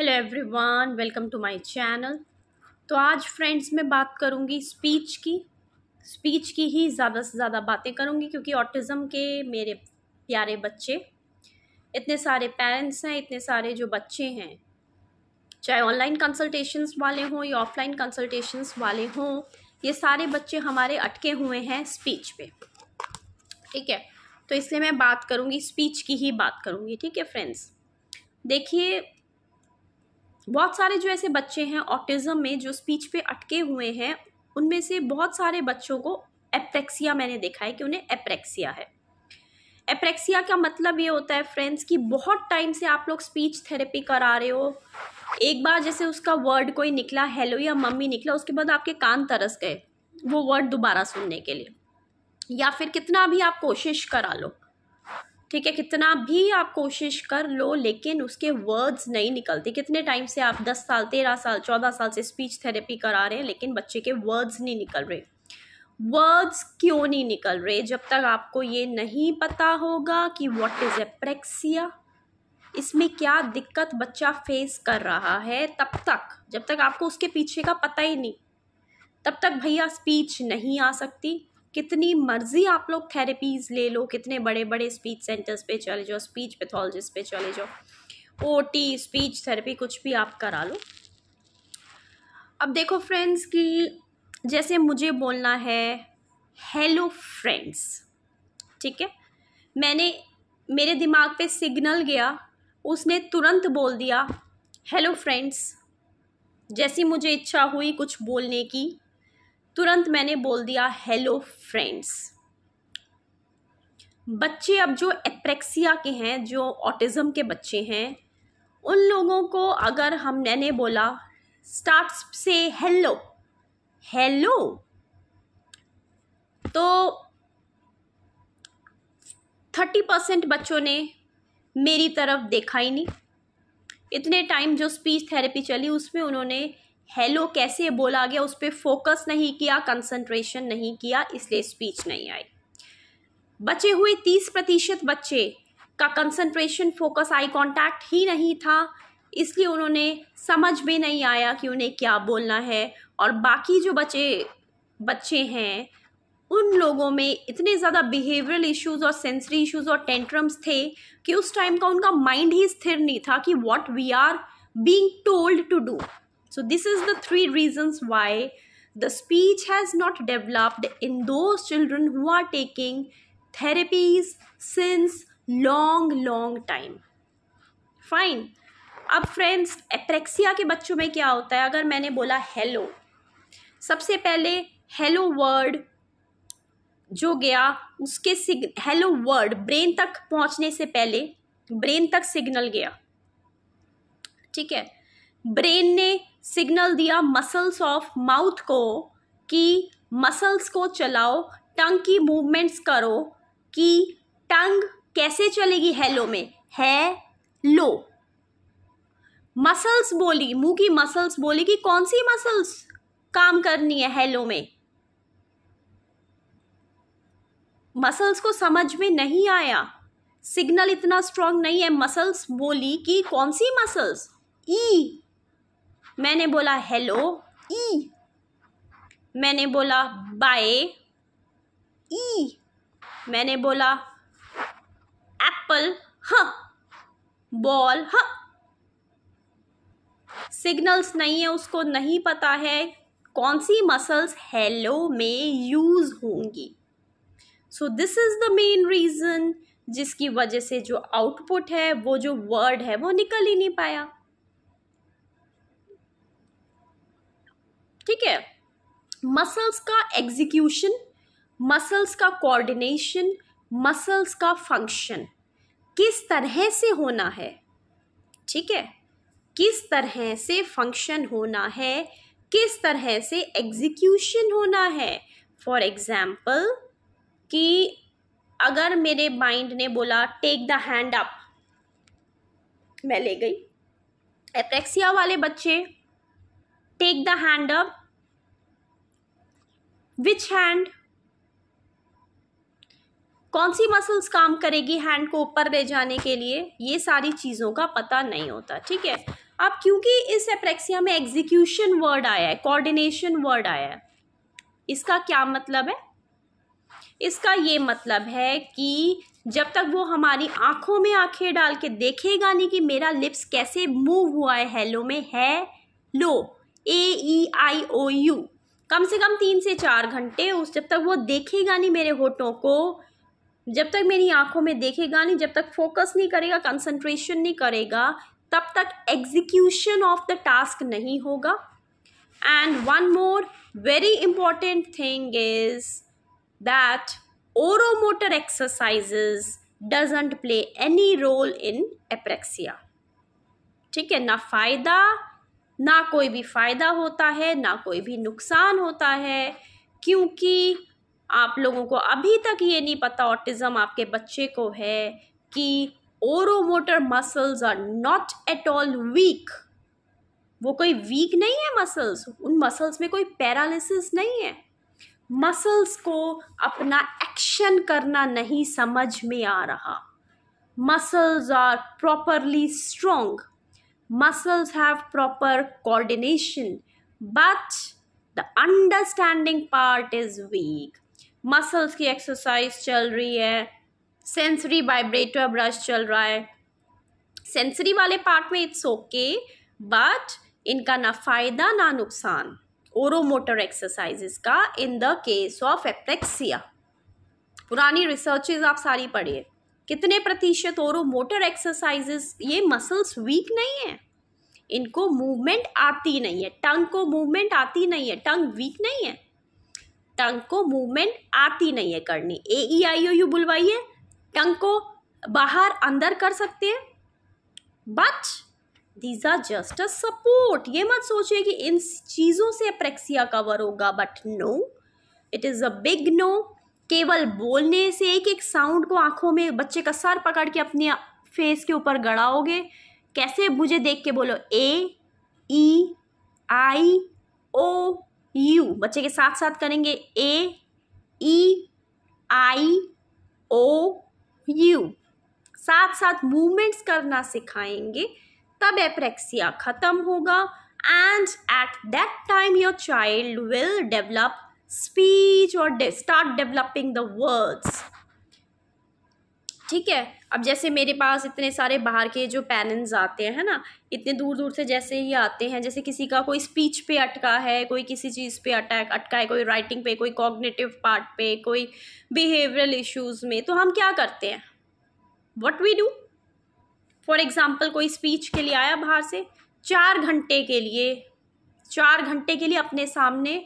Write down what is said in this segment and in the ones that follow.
Hello everyone welcome to my channel तो आज friends मैं बात करूँगी स्पीच की स्पीच की ही ज़्यादा से ज़्यादा बातें करूँगी क्योंकि ऑटिज़म के मेरे प्यारे बच्चे इतने सारे पेरेंट्स हैं इतने सारे जो बच्चे हैं चाहे ऑनलाइन कंसल्टेशंस वाले हों या ऑफलाइन कंसल्टेशंस वाले हों ये सारे बच्चे हमारे अटके हुए हैं स्पीच पे ठीक है तो इसलिए मैं बात करूँगी स्पीच की ही बात करूँगी ठीक है फ्रेंड्स देखिए बहुत सारे जो ऐसे बच्चे हैं ऑटिज़म में जो स्पीच पे अटके हुए हैं उनमें से बहुत सारे बच्चों को एप्रेक्सिया मैंने देखा है कि उन्हें एप्रेक्सिया है एप्रेक्सिया का मतलब ये होता है फ्रेंड्स कि बहुत टाइम से आप लोग स्पीच थेरेपी करा रहे हो एक बार जैसे उसका वर्ड कोई निकला हेलो या मम्मी निकला उसके बाद आपके कान तरस गए वो वर्ड दोबारा सुनने के लिए या फिर कितना भी आप कोशिश करा लो ठीक है कितना भी आप कोशिश कर लो लेकिन उसके वर्ड्स नहीं निकलते कितने टाइम से आप दस साल तेरह साल चौदह साल से स्पीच थेरेपी करा रहे हैं लेकिन बच्चे के वर्ड्स नहीं निकल रहे वर्ड्स क्यों नहीं निकल रहे जब तक आपको ये नहीं पता होगा कि वॉट इज़ एप्रेक्सिया इसमें क्या दिक्कत बच्चा फेस कर रहा है तब तक जब तक आपको उसके पीछे का पता ही नहीं तब तक भैया स्पीच नहीं आ सकती कितनी मर्जी आप लोग थेरेपीज़ ले लो कितने बड़े बड़े स्पीच सेंटर्स पे चले जाओ स्पीच पैथोलॉजिस्ट पे चले जाओ ओ टी स्पीच थेरेपी कुछ भी आप करा लो अब देखो फ्रेंड्स कि जैसे मुझे बोलना है हेलो फ्रेंड्स ठीक है मैंने मेरे दिमाग पे सिग्नल गया उसने तुरंत बोल दिया हेलो फ्रेंड्स जैसी मुझे इच्छा हुई कुछ बोलने की तुरंत मैंने बोल दिया हेलो फ्रेंड्स बच्चे अब जो एप्रेक्सिया के हैं जो ऑटिज़म के बच्चे हैं उन लोगों को अगर हम मैंने बोला स्टार्ट से हेलो हेलो तो थर्टी परसेंट बच्चों ने मेरी तरफ देखा ही नहीं इतने टाइम जो स्पीच थेरेपी चली उसमें उन्होंने हेलो कैसे बोला गया उस पर फोकस नहीं किया कंसंट्रेशन नहीं किया इसलिए स्पीच नहीं आई बचे हुए तीस प्रतिशत बच्चे का कंसंट्रेशन फोकस आई कांटेक्ट ही नहीं था इसलिए उन्होंने समझ में नहीं आया कि उन्हें क्या बोलना है और बाकी जो बचे बच्चे हैं उन लोगों में इतने ज़्यादा बिहेवियरल इश्यूज और सेंसरी इश्यूज और टेंट्रम्स थे कि उस टाइम का उनका माइंड ही स्थिर नहीं था कि what we are being told to do so this is the three reasons why the speech has not developed in those children who are taking therapies since long long time fine अब friends apraxia के बच्चों में क्या होता है अगर मैंने बोला हेलो सबसे पहले हेलो वर्ड जो गया उसके सिग हेलो वर्ड ब्रेन तक पहुंचने से पहले ब्रेन तक सिग्नल गया ठीक है ब्रेन ने सिग्नल दिया मसल्स ऑफ माउथ को कि मसल्स को चलाओ टंग की मूवमेंट्स करो कि टंग कैसे चलेगी हेलो में है लो मसल्स बोली मुंह की मसल्स बोली कि कौन सी मसल्स काम करनी है हेलो में मसल्स को समझ में नहीं आया सिग्नल इतना स्ट्रांग नहीं है मसल्स बोली कि कौन सी मसल्स ई मैंने बोला हेलो ई मैंने बोला बाय ई मैंने बोला एप्पल ह बॉल ह सिग्नल्स नहीं है उसको नहीं पता है कौन सी मसल्स हेलो में यूज़ होंगी so this is the main reason जिसकी वजह से जो आउटपुट है वो जो वर्ड है वो निकल ही नहीं पाया ठीक है मसल्स का एग्जीक्यूशन मसल्स का कोऑर्डिनेशन मसल्स का फंक्शन किस तरह से होना है ठीक है किस तरह से फंक्शन होना है किस तरह से एग्जीक्यूशन होना है फॉर एग्ज़ाम्पल कि अगर मेरे माइंड ने बोला टेक द हैंड अप मैं ले गई एप्रेक्सिया वाले बच्चे take the hand up which hand कौन सी मसल्स काम करेगी हैंड को ऊपर ले जाने के लिए ये सारी चीज़ों का पता नहीं होता ठीक है अब क्योंकि इस एप्रेक्सिया में एग्जीक्यूशन वर्ड आया है कोऑर्डिनेशन वर्ड आया है इसका क्या मतलब है इसका ये मतलब है कि जब तक वो हमारी आंखों में आंखें डाल के देखेगा नहीं कि मेरा लिप्स कैसे मूव हुआ है हेलो में है लो ए ई आई ओ यू कम से कम तीन से चार घंटे उस जब तक वो देखेगा नहीं मेरे होठों को जब तक मेरी आंखों में देखेगा नहीं जब तक फोकस नहीं करेगा कंसंट्रेशन नहीं करेगा तब तक एग्जीक्यूशन ऑफ द टास्क नहीं होगा and one more very important thing is that oromotor exercises doesn't play any role in apraxia ठीक है ना फ़ायदा ना कोई भी फ़ायदा होता है ना कोई भी नुकसान होता है क्योंकि आप लोगों को अभी तक ये नहीं पता ऑटिज़म आपके बच्चे को है कि oromotor muscles are not at all weak वो कोई वीक नहीं है मसल्स उन मसल्स में कोई पैरालिसिस नहीं है मसल्स को अपना एक्शन करना नहीं समझ में आ रहा muscles are properly strong muscles have proper coordination but the understanding part is weak muscles ki exercise chal rahi hai sensory vibrator brush चल रहा है सेंसरी वाले पार्ट में इट्स ओके बट इनका ना फ़ायदा ना नुकसान oromotor exercises ka in the case of apraxia पुरानी रिसर्चेज आप सारी पढ़िए कितने प्रतिशत और मोटर एक्सरसाइजेस ये मसल्स वीक नहीं है इनको मूवमेंट आती नहीं है टंग को मूवमेंट आती नहीं है टंग वीक नहीं है टंग को मूवमेंट आती नहीं है करनी ए ई आई ओ यू बुलवाइए टंग को बाहर अंदर कर सकते हैं but these are just a support ये मत सोचिए कि इन चीज़ों से अप्रेक्सिया कवर होगा but no it is a big no केवल बोलने से एक एक साउंड को आंखों में बच्चे का सर पकड़ के अपने फेस के ऊपर गड़ाओगे कैसे मुझे देख के बोलो ए ई आई ओ यू बच्चे के साथ साथ करेंगे ए ई आई ओ यू साथ साथ मूवमेंट्स करना सिखाएंगे तब एप्रेक्सिया ख़त्म होगा and at that time your child will develop speech और they start developing the words ठीक है अब जैसे मेरे पास इतने सारे बाहर के जो पैनन्स आते हैं है ना इतने दूर दूर से जैसे ही आते हैं जैसे किसी का कोई स्पीच पे अटका है कोई किसी चीज़ पे अटैक अटका है कोई राइटिंग पे कोई कॉग्नेटिव पार्ट पे कोई बिहेवियरल इश्यूज़ में तो हम क्या करते हैं what we do for example कोई स्पीच के लिए आया बाहर से चार घंटे के लिए चार घंटे के लिए अपने सामने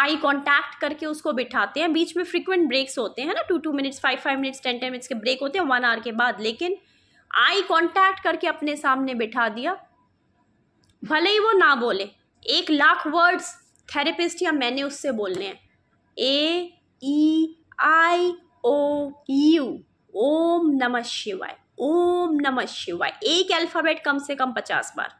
आई कॉन्टैक्ट करके उसको बिठाते हैं बीच में फ्रिक्वेंट ब्रेक्स होते हैं ना two two minutes five five minutes ten ten minutes के ब्रेक होते हैं वन आवर के बाद लेकिन आई कॉन्टैक्ट करके अपने सामने बिठा दिया भले ही वो ना बोले एक लाख वर्ड्स थेरेपिस्ट या मैंने उससे बोलने हैं ए ई आई ओ यू ओम नम शिवाय ओम नम शिवाय एक अल्फ़ाबेट कम से कम पचास बार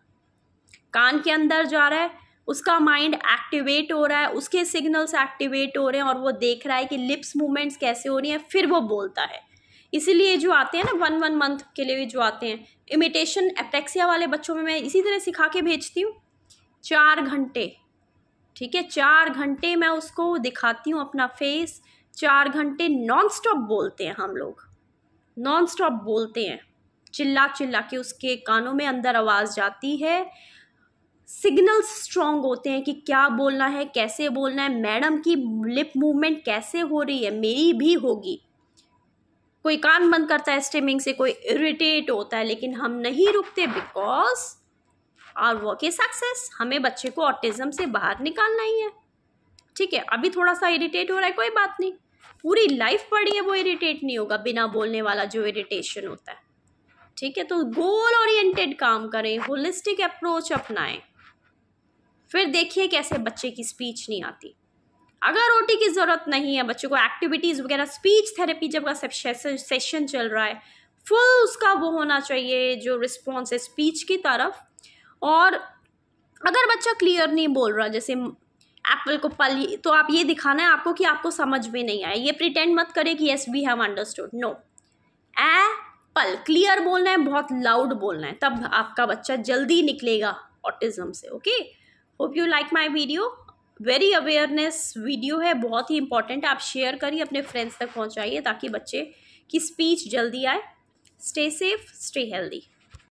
कान के अंदर जा रहा है उसका माइंड एक्टिवेट हो रहा है उसके सिग्नल्स एक्टिवेट हो रहे हैं और वो देख रहा है कि लिप्स मूवमेंट्स कैसे हो रही हैं फिर वो बोलता है इसीलिए जो आते हैं ना वन वन मंथ के लिए जो आते हैं इमिटेशन एपेक्सिया वाले बच्चों में मैं इसी तरह सिखा के भेजती हूँ चार घंटे ठीक है चार घंटे मैं उसको दिखाती हूँ अपना फेस चार घंटे नॉन स्टॉप बोलते हैं हम लोग नॉन स्टॉप बोलते हैं चिल्ला चिल्ला के उसके कानों में अंदर आवाज़ जाती है सिग्नल्स स्ट्रांग होते हैं कि क्या बोलना है कैसे बोलना है मैडम की लिप मूवमेंट कैसे हो रही है मेरी भी होगी कोई कान बंद करता है स्टेमिंग से कोई इरिटेट होता है लेकिन हम नहीं रुकते बिकॉज आर वर्क सक्सेस हमें बच्चे को ऑटिज्म से बाहर निकालना ही है ठीक है अभी थोड़ा सा इरिटेट हो रहा है कोई बात नहीं पूरी लाइफ पड़ी है वो इरिटेट नहीं होगा बिना बोलने वाला जो इरिटेशन होता है ठीक है तो गोल ओरिएंटेड काम करें होलिस्टिक अप्रोच अपनाएं फिर देखिए कैसे बच्चे की स्पीच नहीं आती अगर ओटी की ज़रूरत नहीं है बच्चे को एक्टिविटीज़ वगैरह स्पीच थेरेपी जब का सेशन चल रहा है फुल उसका वो होना चाहिए जो रिस्पॉन्स है स्पीच की तरफ और अगर बच्चा क्लियर नहीं बोल रहा जैसे एप्पल को पल तो आप ये दिखाना है आपको कि आपको समझ में नहीं आया ये प्रिटेंड मत करें कि yes we have understood no ए पल क्लियर बोलना है बहुत लाउड बोलना है तब आपका बच्चा जल्दी निकलेगा ऑटिज्म से okay okay? Hope you like my video very awareness video है बहुत ही इंपॉर्टेंट आप शेयर करिए अपने फ्रेंड्स तक पहुँचाइए ताकि बच्चे की स्पीच जल्दी आए स्टे सेफ स्टे हेल्दी